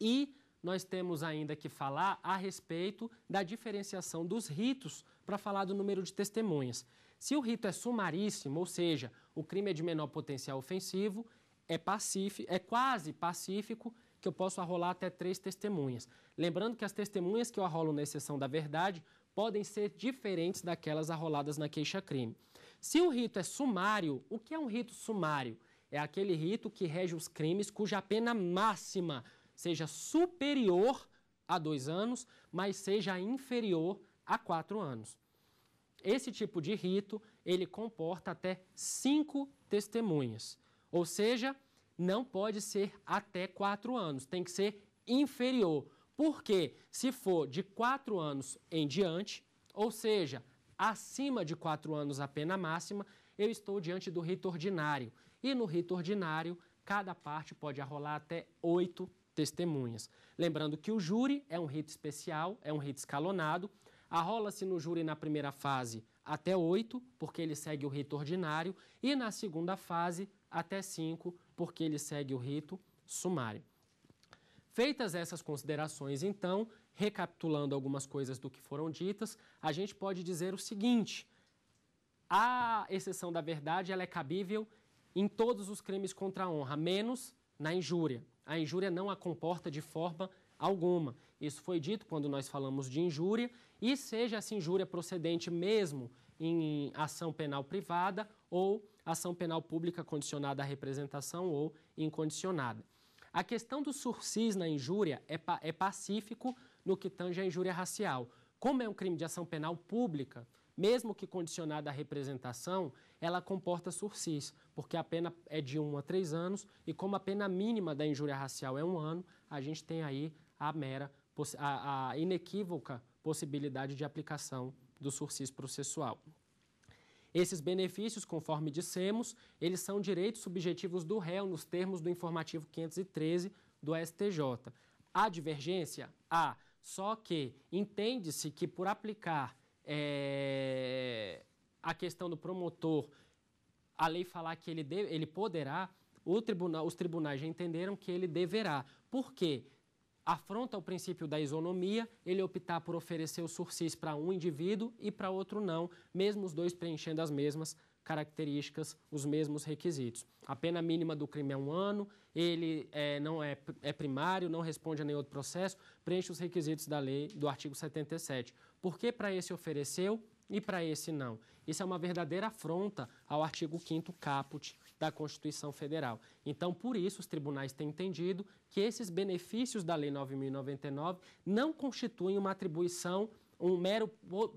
S1: E nós temos ainda que falar a respeito da diferenciação dos ritos para falar do número de testemunhas. Se o rito é sumaríssimo, ou seja, o crime é de menor potencial ofensivo, é, pacífico, é quase pacífico que eu posso arrolar até três testemunhas. Lembrando que as testemunhas que eu arrolo na exceção da verdade podem ser diferentes daquelas arroladas na queixa-crime. Se o rito é sumário, o que é um rito sumário? É aquele rito que rege os crimes cuja pena máxima seja superior a dois anos, mas seja inferior a quatro anos. Esse tipo de rito, ele comporta até cinco testemunhas, ou seja, não pode ser até 4 anos, tem que ser inferior. Porque se for de 4 anos em diante, ou seja, acima de 4 anos a pena máxima, eu estou diante do rito ordinário. E no rito ordinário, cada parte pode arrolar até 8 testemunhas. Lembrando que o júri é um rito especial, é um rito escalonado. Arrola-se no júri na primeira fase até 8, porque ele segue o rito ordinário, e na segunda fase até 5, porque ele segue o rito sumário. Feitas essas considerações, então, recapitulando algumas coisas do que foram ditas, a gente pode dizer o seguinte: a exceção da verdade ela é cabível em todos os crimes contra a honra, menos na injúria. A injúria não a comporta de forma alguma. Isso foi dito quando nós falamos de injúria, e seja essa injúria procedente mesmo em ação penal privada ou ação penal pública condicionada à representação ou incondicionada. A questão do sursis na injúria é, pa é pacífico no que tange à injúria racial. Como é um crime de ação penal pública, mesmo que condicionada à representação, ela comporta sursis, porque a pena é de 1 um a 3 anos e como a pena mínima da injúria racial é um ano, a gente tem aí a mera, a, a inequívoca possibilidade de aplicação do sursis processual. Esses benefícios, conforme dissemos, eles são direitos subjetivos do réu nos termos do informativo 513 do STJ. Há divergência? Há. Só que entende-se que por aplicar é, a questão do promotor, a lei falar que ele, de, ele poderá, tribunal, os tribunais já entenderam que ele deverá. Por quê? afronta o princípio da isonomia, ele optar por oferecer o sursis para um indivíduo e para outro não, mesmo os dois preenchendo as mesmas características, os mesmos requisitos. A pena mínima do crime é um ano, ele é, não é, é primário, não responde a nenhum outro processo, preenche os requisitos da lei do artigo 77. Por que para esse ofereceu e para esse não? Isso é uma verdadeira afronta ao artigo 5 caput da Constituição Federal. Então, por isso, os tribunais têm entendido que esses benefícios da Lei 9.099 não constituem uma atribuição, um mero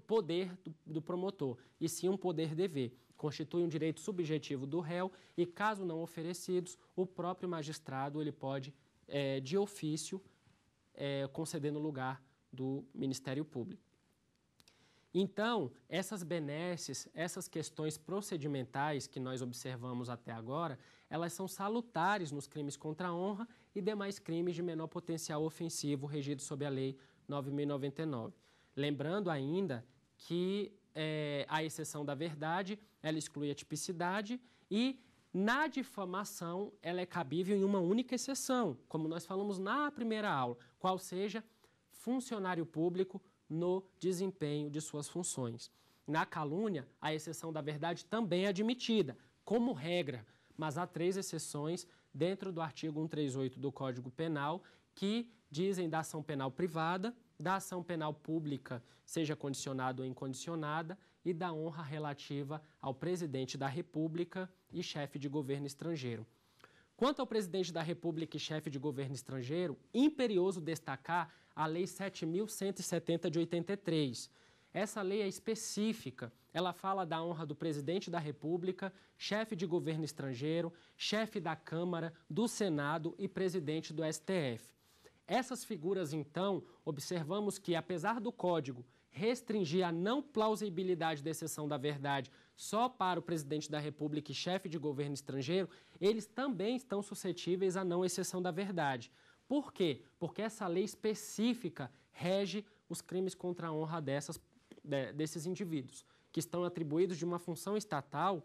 S1: poder do, do promotor, e sim um poder-dever. Constitui um direito subjetivo do réu e, caso não oferecidos, o próprio magistrado ele pode, é, de ofício, é, no lugar do Ministério Público. Então, essas benesses, essas questões procedimentais que nós observamos até agora, elas são salutares nos crimes contra a honra e demais crimes de menor potencial ofensivo regidos sob a Lei 9.099. Lembrando ainda que é, a exceção da verdade, ela exclui a tipicidade e na difamação ela é cabível em uma única exceção, como nós falamos na primeira aula, qual seja funcionário público no desempenho de suas funções. Na calúnia, a exceção da verdade também é admitida, como regra, mas há três exceções dentro do artigo 138 do Código Penal que dizem da ação penal privada, da ação penal pública, seja condicionada ou incondicionada, e da honra relativa ao presidente da República e chefe de governo estrangeiro. Quanto ao presidente da República e chefe de governo estrangeiro, imperioso destacar a Lei 7.170 de 83. Essa lei é específica. Ela fala da honra do presidente da República, chefe de governo estrangeiro, chefe da Câmara, do Senado e presidente do STF. Essas figuras, então, observamos que, apesar do Código restringir a não plausibilidade da exceção da verdade só para o presidente da República e chefe de governo estrangeiro, eles também estão suscetíveis à não exceção da verdade. Por quê? Porque essa lei específica rege os crimes contra a honra dessas, desses indivíduos, que estão atribuídos de uma função estatal,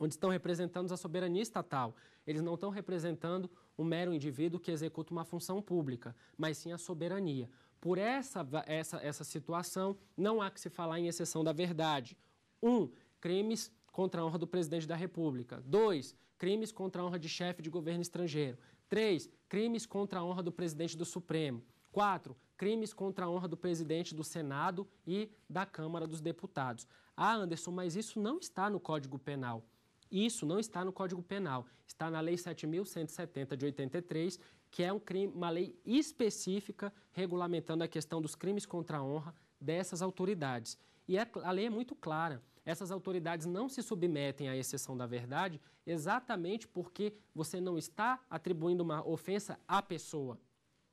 S1: onde estão representando a soberania estatal. Eles não estão representando um mero indivíduo que executa uma função pública, mas sim a soberania. Por essa, essa, essa situação, não há que se falar em exceção da verdade. Um, crimes contra a honra do presidente da República. Dois, crimes contra a honra de chefe de governo estrangeiro. 3. Crimes contra a honra do presidente do Supremo. 4. Crimes contra a honra do presidente do Senado e da Câmara dos Deputados. Ah, Anderson, mas isso não está no Código Penal. Isso não está no Código Penal. Está na Lei 7.170 de 83, que é um crime, uma lei específica regulamentando a questão dos crimes contra a honra dessas autoridades. E é a lei é muito clara essas autoridades não se submetem à exceção da verdade exatamente porque você não está atribuindo uma ofensa à pessoa,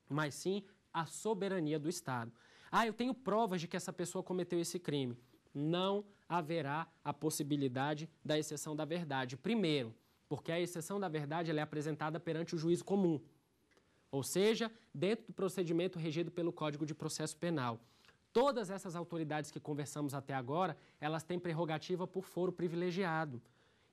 S1: mas sim à soberania do Estado. Ah, eu tenho provas de que essa pessoa cometeu esse crime. Não haverá a possibilidade da exceção da verdade. Primeiro, porque a exceção da verdade é apresentada perante o juiz comum, ou seja, dentro do procedimento regido pelo Código de Processo Penal. Todas essas autoridades que conversamos até agora, elas têm prerrogativa por foro privilegiado.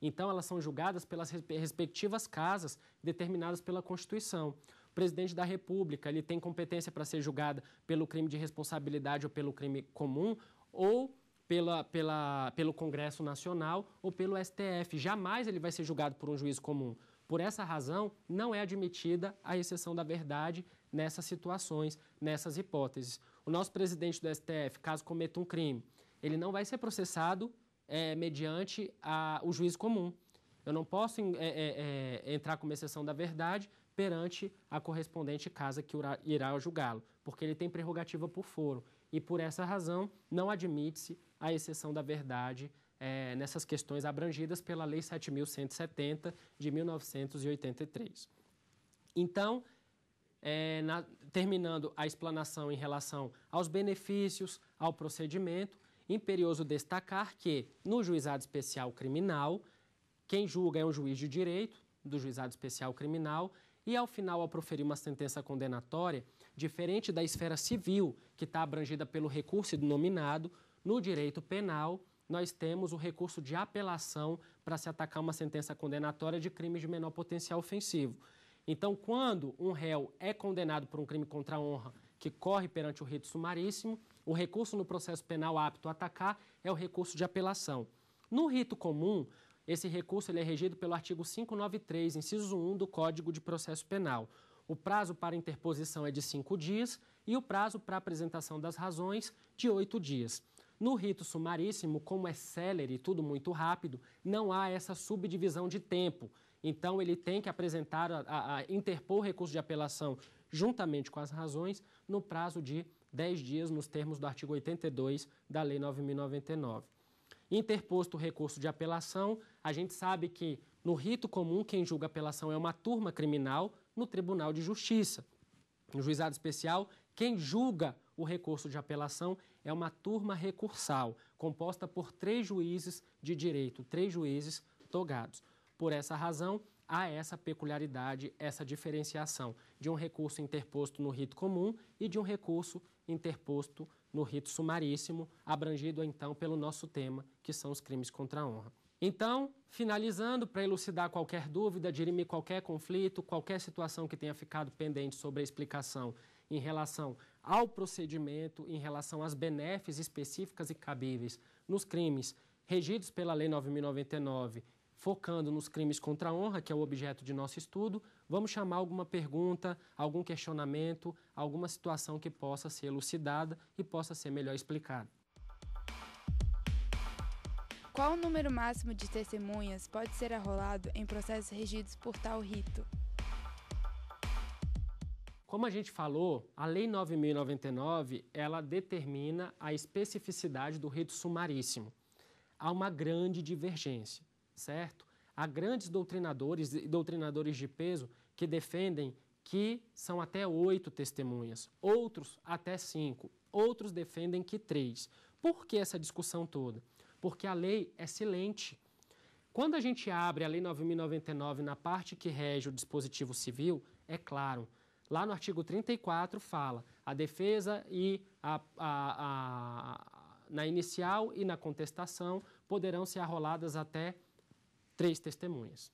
S1: Então, elas são julgadas pelas respectivas casas determinadas pela Constituição. O presidente da República ele tem competência para ser julgado pelo crime de responsabilidade ou pelo crime comum ou pela, pela, pelo Congresso Nacional ou pelo STF. Jamais ele vai ser julgado por um juiz comum. Por essa razão, não é admitida a exceção da verdade nessas situações, nessas hipóteses. O nosso presidente do STF, caso cometa um crime, ele não vai ser processado é, mediante a, o juízo comum. Eu não posso é, é, é, entrar como exceção da verdade perante a correspondente casa que irá julgá-lo, porque ele tem prerrogativa por foro. E por essa razão, não admite-se a exceção da verdade é, nessas questões abrangidas pela Lei 7.170 de 1983. Então, é, na, terminando a explanação em relação aos benefícios, ao procedimento, imperioso destacar que, no juizado especial criminal, quem julga é um juiz de direito do juizado especial criminal e, ao final, ao proferir uma sentença condenatória, diferente da esfera civil, que está abrangida pelo recurso denominado, no direito penal, nós temos o recurso de apelação para se atacar uma sentença condenatória de crime de menor potencial ofensivo. Então, quando um réu é condenado por um crime contra a honra que corre perante o rito sumaríssimo, o recurso no processo penal apto a atacar é o recurso de apelação. No rito comum, esse recurso ele é regido pelo artigo 593, inciso 1 do Código de Processo Penal. O prazo para interposição é de cinco dias e o prazo para apresentação das razões de oito dias. No rito sumaríssimo, como é célere e tudo muito rápido, não há essa subdivisão de tempo. Então, ele tem que apresentar, a, a, a interpor recurso de apelação juntamente com as razões no prazo de 10 dias, nos termos do artigo 82 da Lei 9.099. Interposto o recurso de apelação, a gente sabe que no rito comum quem julga apelação é uma turma criminal no Tribunal de Justiça. No juizado especial, quem julga o recurso de apelação é uma turma recursal, composta por três juízes de direito, três juízes togados. Por essa razão, há essa peculiaridade, essa diferenciação de um recurso interposto no rito comum e de um recurso interposto no rito sumaríssimo, abrangido então pelo nosso tema, que são os crimes contra a honra. Então, finalizando, para elucidar qualquer dúvida, dirimir qualquer conflito, qualquer situação que tenha ficado pendente sobre a explicação em relação ao procedimento, em relação às benéficas específicas e cabíveis nos crimes regidos pela Lei 9.099 focando nos crimes contra a honra, que é o objeto de nosso estudo, vamos chamar alguma pergunta, algum questionamento, alguma situação que possa ser elucidada e possa ser melhor explicada. Qual o número máximo de testemunhas pode ser arrolado em processos regidos por tal rito? Como a gente falou, a Lei 9.099 ela determina a especificidade do rito sumaríssimo. Há uma grande divergência certo? Há grandes doutrinadores e doutrinadores de peso que defendem que são até oito testemunhas, outros até cinco, outros defendem que três. Por que essa discussão toda? Porque a lei é silente. Quando a gente abre a Lei 9.099 na parte que rege o dispositivo civil, é claro, lá no artigo 34 fala a defesa e a, a, a, na inicial e na contestação poderão ser arroladas até três testemunhas.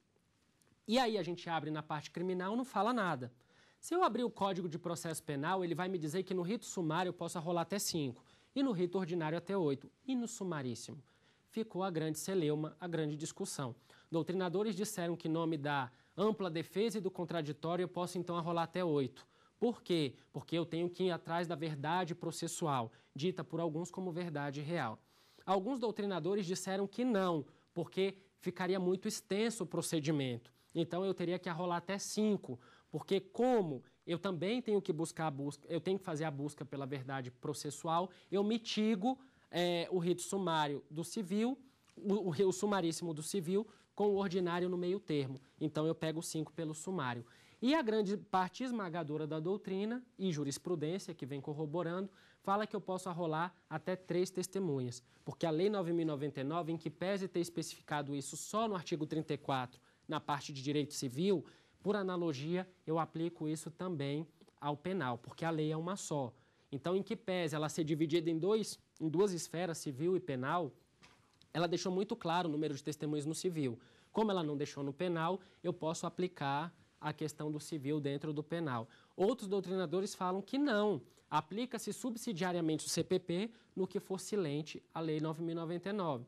S1: E aí a gente abre na parte criminal, não fala nada. Se eu abrir o Código de Processo Penal, ele vai me dizer que no rito sumário eu posso arrolar até cinco, e no rito ordinário até oito, e no sumaríssimo. Ficou a grande celeuma, a grande discussão. Doutrinadores disseram que, em nome da ampla defesa e do contraditório, eu posso então arrolar até oito. Por quê? Porque eu tenho que ir atrás da verdade processual, dita por alguns como verdade real. Alguns doutrinadores disseram que não, porque ficaria muito extenso o procedimento. Então eu teria que arrolar até cinco, porque como eu também tenho que buscar a busca, eu tenho que fazer a busca pela verdade processual, eu mitigo é, o rito sumário do civil, o, o, o sumaríssimo do civil, com o ordinário no meio termo. Então eu pego cinco pelo sumário. E a grande parte esmagadora da doutrina e jurisprudência que vem corroborando fala que eu posso arrolar até três testemunhas, porque a Lei 9.099, em que pese ter especificado isso só no artigo 34, na parte de direito civil, por analogia, eu aplico isso também ao penal, porque a lei é uma só. Então, em que pese ela ser dividida em, dois, em duas esferas, civil e penal, ela deixou muito claro o número de testemunhas no civil. Como ela não deixou no penal, eu posso aplicar a questão do civil dentro do penal. Outros doutrinadores falam que não, Aplica-se subsidiariamente o CPP no que for silente à Lei 9.099.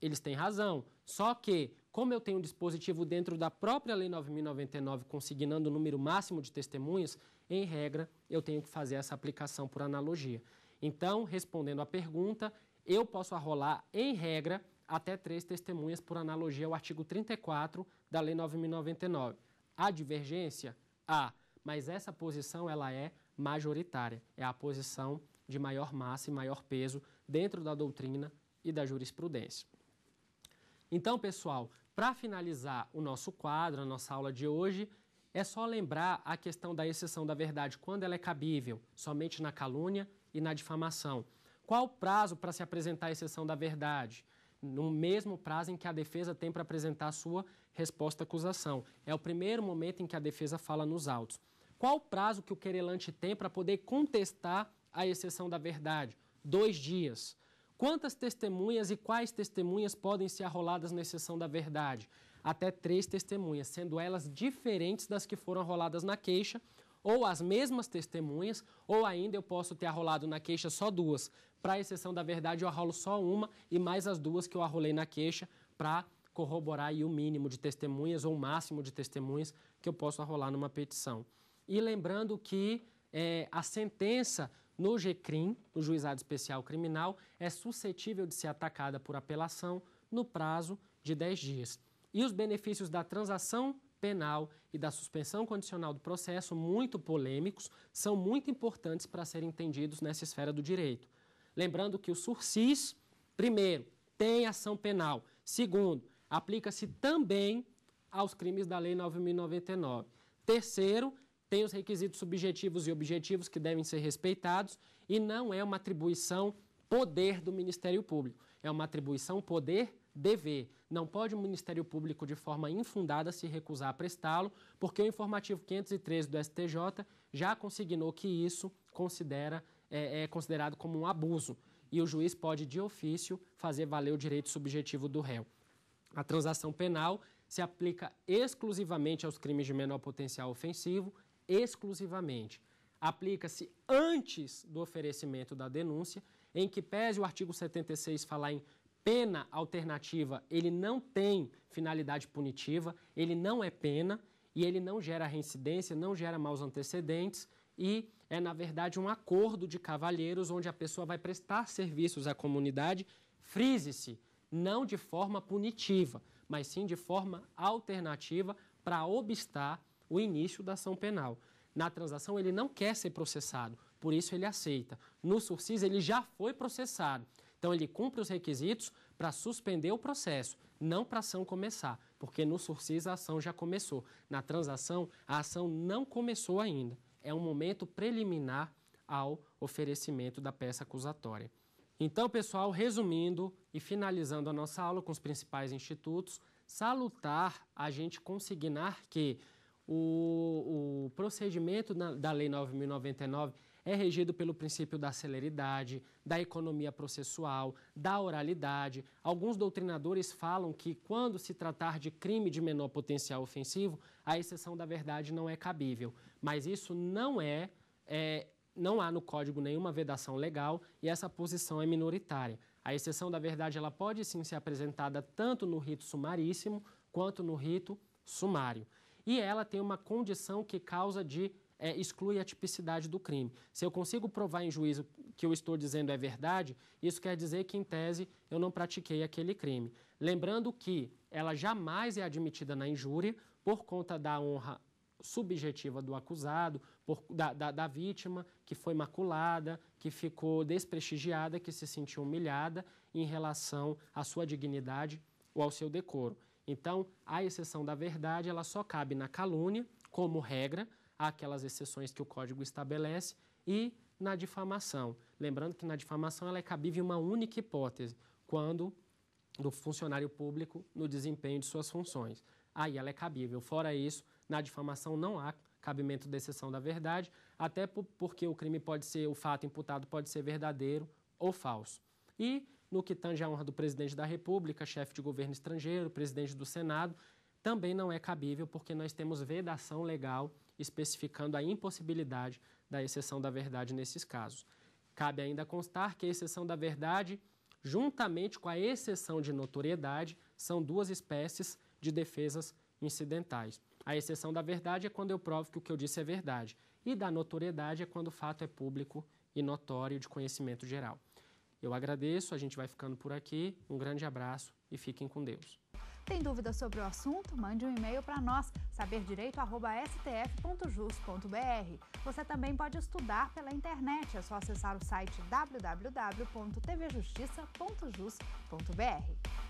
S1: Eles têm razão, só que, como eu tenho um dispositivo dentro da própria Lei 9.099 consignando o número máximo de testemunhas, em regra, eu tenho que fazer essa aplicação por analogia. Então, respondendo à pergunta, eu posso arrolar, em regra, até três testemunhas por analogia ao artigo 34 da Lei 9.099. Há divergência? Há, mas essa posição ela é majoritária, é a posição de maior massa e maior peso dentro da doutrina e da jurisprudência. Então, pessoal, para finalizar o nosso quadro, a nossa aula de hoje, é só lembrar a questão da exceção da verdade quando ela é cabível, somente na calúnia e na difamação. Qual o prazo para se apresentar a exceção da verdade? No mesmo prazo em que a defesa tem para apresentar a sua resposta à acusação. É o primeiro momento em que a defesa fala nos autos. Qual o prazo que o querelante tem para poder contestar a exceção da verdade? Dois dias. Quantas testemunhas e quais testemunhas podem ser arroladas na exceção da verdade? Até três testemunhas, sendo elas diferentes das que foram arroladas na queixa, ou as mesmas testemunhas, ou ainda eu posso ter arrolado na queixa só duas. Para exceção da verdade, eu arrolo só uma e mais as duas que eu arrolei na queixa para corroborar o mínimo de testemunhas ou o máximo de testemunhas que eu posso arrolar numa petição. E lembrando que é, a sentença no GCRIM, no Juizado Especial Criminal, é suscetível de ser atacada por apelação no prazo de 10 dias. E os benefícios da transação penal e da suspensão condicional do processo, muito polêmicos, são muito importantes para serem entendidos nessa esfera do direito. Lembrando que o sursis, primeiro, tem ação penal. Segundo, aplica-se também aos crimes da Lei 9.099. Terceiro, tem os requisitos subjetivos e objetivos que devem ser respeitados e não é uma atribuição poder do Ministério Público, é uma atribuição poder dever. Não pode o Ministério Público, de forma infundada, se recusar a prestá-lo, porque o informativo 513 do STJ já consignou que isso considera, é, é considerado como um abuso e o juiz pode, de ofício, fazer valer o direito subjetivo do réu. A transação penal se aplica exclusivamente aos crimes de menor potencial ofensivo exclusivamente. Aplica-se antes do oferecimento da denúncia, em que pese o artigo 76 falar em pena alternativa, ele não tem finalidade punitiva, ele não é pena e ele não gera reincidência, não gera maus antecedentes e é, na verdade, um acordo de cavalheiros onde a pessoa vai prestar serviços à comunidade, frise-se, não de forma punitiva, mas sim de forma alternativa para obstar o início da ação penal. Na transação, ele não quer ser processado, por isso ele aceita. No sursis, ele já foi processado. Então, ele cumpre os requisitos para suspender o processo, não para a ação começar, porque no sursis a ação já começou. Na transação, a ação não começou ainda. É um momento preliminar ao oferecimento da peça acusatória. Então, pessoal, resumindo e finalizando a nossa aula com os principais institutos, salutar a gente consignar que o, o procedimento na, da Lei 9.099 é regido pelo princípio da celeridade, da economia processual, da oralidade. Alguns doutrinadores falam que, quando se tratar de crime de menor potencial ofensivo, a exceção da verdade não é cabível. Mas isso não é, é não há no código nenhuma vedação legal e essa posição é minoritária. A exceção da verdade ela pode sim ser apresentada tanto no rito sumaríssimo quanto no rito sumário e ela tem uma condição que causa de é, exclui a tipicidade do crime. Se eu consigo provar em juízo que eu estou dizendo é verdade, isso quer dizer que, em tese, eu não pratiquei aquele crime. Lembrando que ela jamais é admitida na injúria por conta da honra subjetiva do acusado, por, da, da, da vítima que foi maculada, que ficou desprestigiada, que se sentiu humilhada em relação à sua dignidade ou ao seu decoro. Então, a exceção da verdade, ela só cabe na calúnia, como regra, aquelas exceções que o código estabelece e na difamação. Lembrando que na difamação ela é cabível uma única hipótese, quando do funcionário público no desempenho de suas funções. Aí ela é cabível. Fora isso, na difamação não há cabimento da exceção da verdade, até porque o crime pode ser, o fato imputado pode ser verdadeiro ou falso. E no que tange à honra do presidente da República, chefe de governo estrangeiro, presidente do Senado, também não é cabível, porque nós temos vedação legal especificando a impossibilidade da exceção da verdade nesses casos. Cabe ainda constar que a exceção da verdade, juntamente com a exceção de notoriedade, são duas espécies de defesas incidentais. A exceção da verdade é quando eu provo que o que eu disse é verdade, e da notoriedade é quando o fato é público e notório de conhecimento geral. Eu agradeço, a gente vai ficando por aqui. Um grande abraço e fiquem com Deus. Tem dúvidas sobre o assunto? Mande um e-mail para nós, saberdireito.stf.jus.br. Você também pode estudar pela internet, é só acessar o site www.tvjustiça.jus.br.